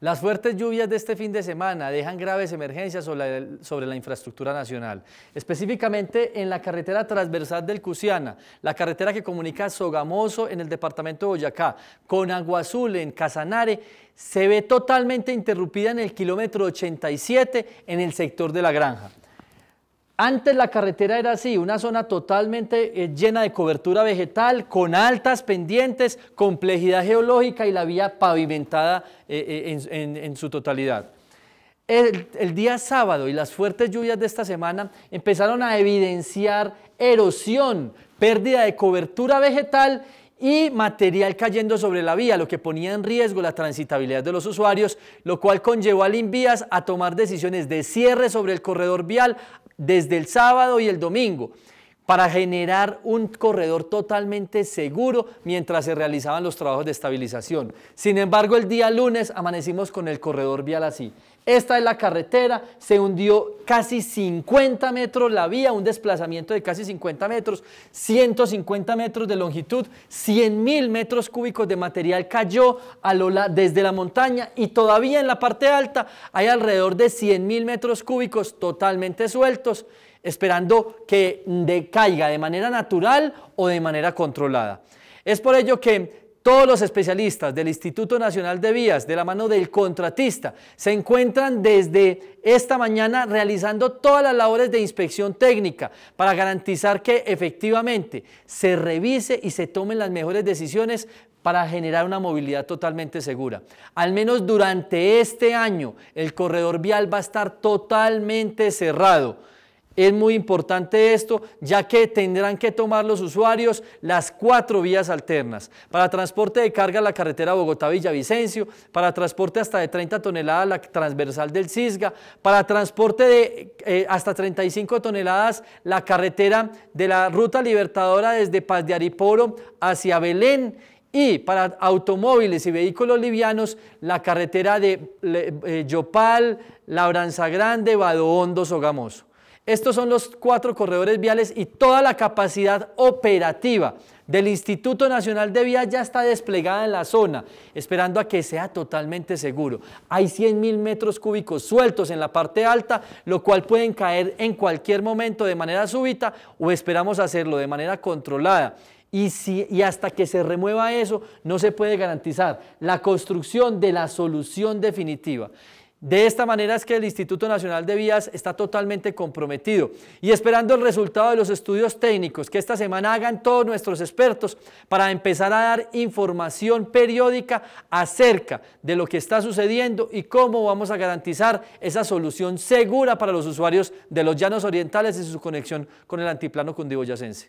Las fuertes lluvias de este fin de semana dejan graves emergencias sobre la, infraestructura nacional, específicamente en la carretera transversal del Cusiana, la carretera que comunica Sogamoso en el departamento de Boyacá con Aguazul en Casanare, se ve totalmente interrumpida en el kilómetro 87 en el sector de la granja. Antes la carretera era así, una zona totalmente eh, llena de cobertura vegetal, con altas pendientes, complejidad geológica y la vía pavimentada eh, eh, en, su totalidad. El, día sábado y las fuertes lluvias de esta semana empezaron a evidenciar erosión, pérdida de cobertura vegetal y material cayendo sobre la vía, lo que ponía en riesgo la transitabilidad de los usuarios, lo cual conllevó al Invías a tomar decisiones de cierre sobre el corredor vial desde el sábado y el domingo para generar un corredor totalmente seguro mientras se realizaban los trabajos de estabilización. Sin embargo, el día lunes amanecimos con el corredor vial así. Esta es la carretera, se hundió casi 50 metros la vía, un desplazamiento de casi 50 metros, 150 metros de longitud, 100 mil metros cúbicos de material cayó desde la montaña y todavía en la parte alta hay alrededor de 100 mil metros cúbicos totalmente sueltos esperando que decaiga de manera natural o de manera controlada. Es por ello que todos los especialistas del Instituto Nacional de Vías, de la mano del contratista, se encuentran desde esta mañana realizando todas las labores de inspección técnica para garantizar que efectivamente se revise y se tomen las mejores decisiones para generar una movilidad totalmente segura. Al menos durante este año, el corredor vial va a estar totalmente cerrado es muy importante esto, ya que tendrán que tomar los usuarios las cuatro vías alternas. Para transporte de carga la carretera Bogotá-Villavicencio, para transporte hasta de 30 toneladas la transversal del Cisga, para transporte de eh, hasta 35 toneladas la carretera de la Ruta Libertadora desde Paz de Ariporo hacia Belén y para automóviles y vehículos livianos la carretera de eh, eh, Yopal, Labranza Grande, Hondo Sogamoso. Estos son los cuatro corredores viales y toda la capacidad operativa del Instituto Nacional de Vías ya está desplegada en la zona, esperando a que sea totalmente seguro. Hay 100.000 metros cúbicos sueltos en la parte alta, lo cual pueden caer en cualquier momento de manera súbita o esperamos hacerlo de manera controlada. Y, si, y, hasta que se remueva eso, no se puede garantizar la construcción de la solución definitiva. De esta manera es que el Instituto Nacional de Vías está totalmente comprometido y esperando el resultado de los estudios técnicos que esta semana hagan todos nuestros expertos para empezar a dar información periódica acerca de lo que está sucediendo y cómo vamos a garantizar esa solución segura para los usuarios de los llanos orientales y su conexión con el antiplano cundiboyacense.